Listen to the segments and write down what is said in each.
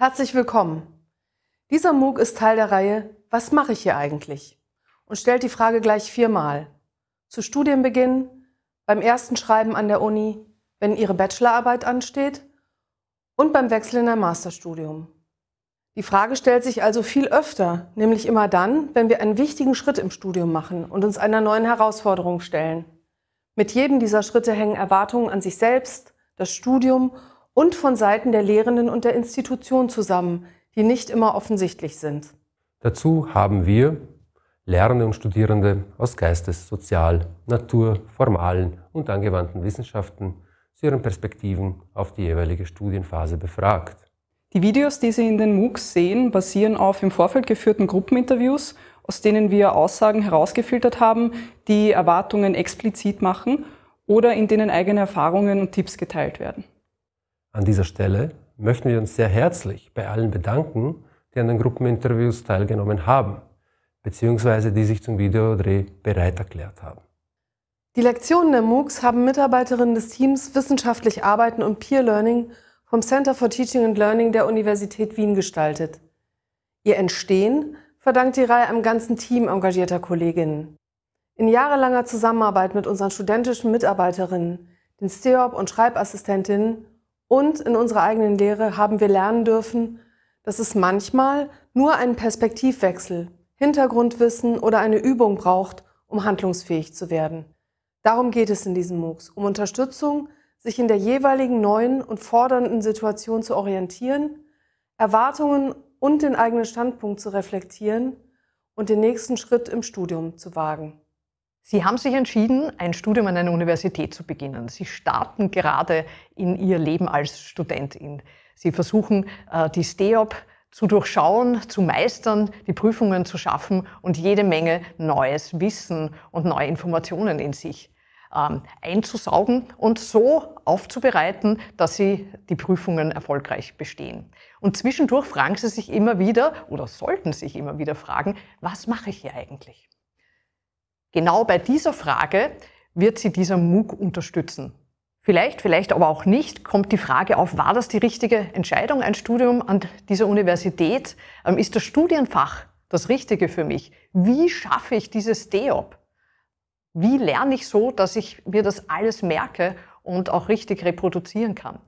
Herzlich willkommen. Dieser MOOC ist Teil der Reihe Was mache ich hier eigentlich? und stellt die Frage gleich viermal. Zu Studienbeginn, beim ersten Schreiben an der Uni, wenn Ihre Bachelorarbeit ansteht und beim Wechsel in ein Masterstudium. Die Frage stellt sich also viel öfter, nämlich immer dann, wenn wir einen wichtigen Schritt im Studium machen und uns einer neuen Herausforderung stellen. Mit jedem dieser Schritte hängen Erwartungen an sich selbst, das Studium und von Seiten der Lehrenden und der Institution zusammen, die nicht immer offensichtlich sind. Dazu haben wir Lernende und Studierende aus Geistes-, Sozial-, Natur-, formalen und angewandten Wissenschaften zu ihren Perspektiven auf die jeweilige Studienphase befragt. Die Videos, die Sie in den MOOCs sehen, basieren auf im Vorfeld geführten Gruppeninterviews, aus denen wir Aussagen herausgefiltert haben, die Erwartungen explizit machen oder in denen eigene Erfahrungen und Tipps geteilt werden. An dieser Stelle möchten wir uns sehr herzlich bei allen bedanken, die an den Gruppeninterviews teilgenommen haben, beziehungsweise die sich zum Videodreh bereit erklärt haben. Die Lektionen der MOOCs haben Mitarbeiterinnen des Teams Wissenschaftlich Arbeiten und Peer Learning vom Center for Teaching and Learning der Universität Wien gestaltet. Ihr Entstehen verdankt die Reihe einem ganzen Team engagierter Kolleginnen. In jahrelanger Zusammenarbeit mit unseren studentischen Mitarbeiterinnen, den STEOP und Schreibassistentinnen und in unserer eigenen Lehre haben wir lernen dürfen, dass es manchmal nur einen Perspektivwechsel, Hintergrundwissen oder eine Übung braucht, um handlungsfähig zu werden. Darum geht es in diesem MOOCs, um Unterstützung, sich in der jeweiligen neuen und fordernden Situation zu orientieren, Erwartungen und den eigenen Standpunkt zu reflektieren und den nächsten Schritt im Studium zu wagen. Sie haben sich entschieden, ein Studium an einer Universität zu beginnen. Sie starten gerade in Ihr Leben als Studentin. Sie versuchen, äh, die STEOP zu durchschauen, zu meistern, die Prüfungen zu schaffen und jede Menge neues Wissen und neue Informationen in sich ähm, einzusaugen und so aufzubereiten, dass sie die Prüfungen erfolgreich bestehen. Und zwischendurch fragen sie sich immer wieder oder sollten sich immer wieder fragen, was mache ich hier eigentlich? Genau bei dieser Frage wird sie dieser MOOC unterstützen. Vielleicht, vielleicht aber auch nicht, kommt die Frage auf, war das die richtige Entscheidung, ein Studium an dieser Universität? Ähm, ist das Studienfach das Richtige für mich? Wie schaffe ich dieses DEOP? Wie lerne ich so, dass ich mir das alles merke und auch richtig reproduzieren kann?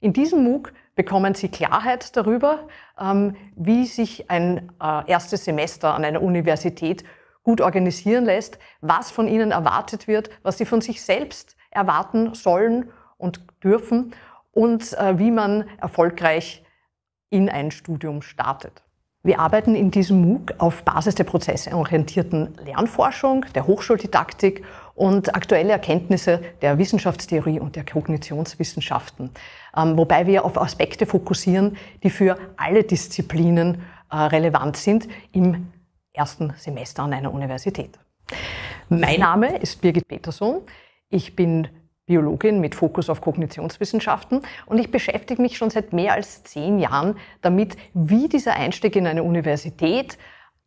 In diesem MOOC bekommen Sie Klarheit darüber, ähm, wie sich ein äh, erstes Semester an einer Universität gut organisieren lässt, was von ihnen erwartet wird, was sie von sich selbst erwarten sollen und dürfen und äh, wie man erfolgreich in ein Studium startet. Wir arbeiten in diesem MOOC auf Basis der prozessorientierten Lernforschung, der Hochschuldidaktik und aktuelle Erkenntnisse der Wissenschaftstheorie und der Kognitionswissenschaften, ähm, wobei wir auf Aspekte fokussieren, die für alle Disziplinen äh, relevant sind im ersten Semester an einer Universität. Mein Name ist Birgit Peterson. Ich bin Biologin mit Fokus auf Kognitionswissenschaften und ich beschäftige mich schon seit mehr als zehn Jahren damit, wie dieser Einstieg in eine Universität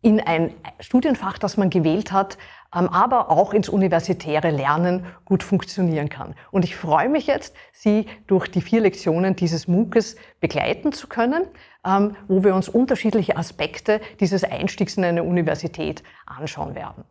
in ein Studienfach, das man gewählt hat, ähm, aber auch ins universitäre Lernen gut funktionieren kann. Und ich freue mich jetzt, Sie durch die vier Lektionen dieses MOOCs begleiten zu können, ähm, wo wir uns unterschiedliche Aspekte dieses Einstiegs in eine Universität anschauen werden.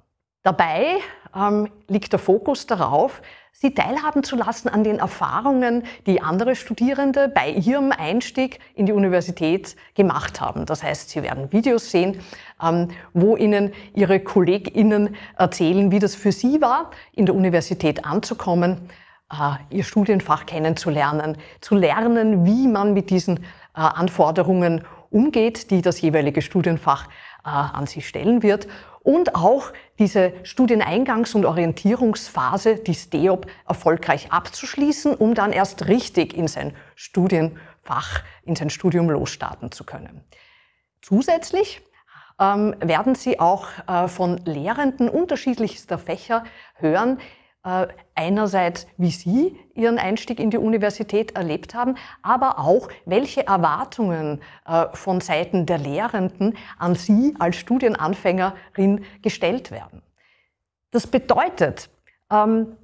Dabei ähm, liegt der Fokus darauf, sie teilhaben zu lassen an den Erfahrungen, die andere Studierende bei ihrem Einstieg in die Universität gemacht haben. Das heißt, sie werden Videos sehen, ähm, wo ihnen ihre Kolleginnen erzählen, wie das für sie war, in der Universität anzukommen, äh, ihr Studienfach kennenzulernen, zu lernen, wie man mit diesen äh, Anforderungen umgeht, die das jeweilige Studienfach äh, an sie stellen wird und auch diese Studieneingangs- und Orientierungsphase, die STEOP, erfolgreich abzuschließen, um dann erst richtig in sein Studienfach, in sein Studium losstarten zu können. Zusätzlich ähm, werden Sie auch äh, von Lehrenden unterschiedlichster Fächer hören, äh, einerseits, wie Sie Ihren Einstieg in die Universität erlebt haben, aber auch, welche Erwartungen äh, von Seiten der Lehrenden an Sie als Studienanfängerin gestellt werden. Das bedeutet, ähm,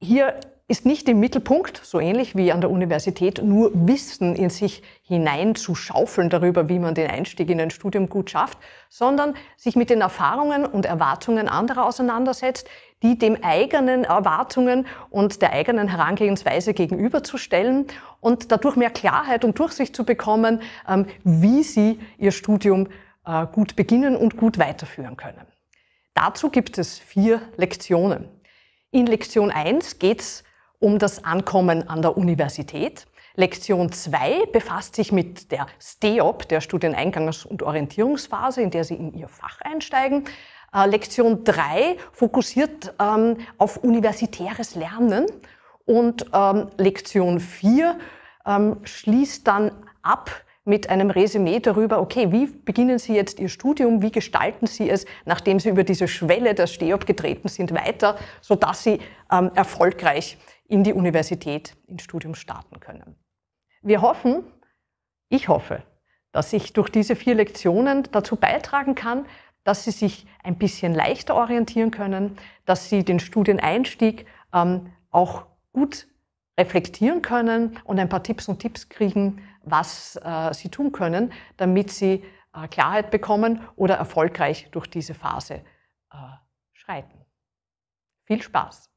hier ist nicht im Mittelpunkt, so ähnlich wie an der Universität, nur Wissen in sich hineinzuschaufeln darüber, wie man den Einstieg in ein Studium gut schafft, sondern sich mit den Erfahrungen und Erwartungen anderer auseinandersetzt, die dem eigenen Erwartungen und der eigenen Herangehensweise gegenüberzustellen und dadurch mehr Klarheit und Durchsicht zu bekommen, ähm, wie sie ihr Studium äh, gut beginnen und gut weiterführen können. Dazu gibt es vier Lektionen. In Lektion 1 geht es um das Ankommen an der Universität. Lektion 2 befasst sich mit der STEOP, der Studieneingangs- und Orientierungsphase, in der Sie in Ihr Fach einsteigen. Äh, Lektion 3 fokussiert ähm, auf universitäres Lernen und ähm, Lektion 4 ähm, schließt dann ab mit einem Resümee darüber, okay, wie beginnen Sie jetzt Ihr Studium, wie gestalten Sie es, nachdem Sie über diese Schwelle der STEOP getreten sind, weiter, sodass Sie ähm, erfolgreich in die Universität ins Studium starten können. Wir hoffen, ich hoffe, dass ich durch diese vier Lektionen dazu beitragen kann, dass Sie sich ein bisschen leichter orientieren können, dass Sie den Studieneinstieg ähm, auch gut reflektieren können und ein paar Tipps und Tipps kriegen, was äh, Sie tun können, damit Sie äh, Klarheit bekommen oder erfolgreich durch diese Phase äh, schreiten. Viel Spaß!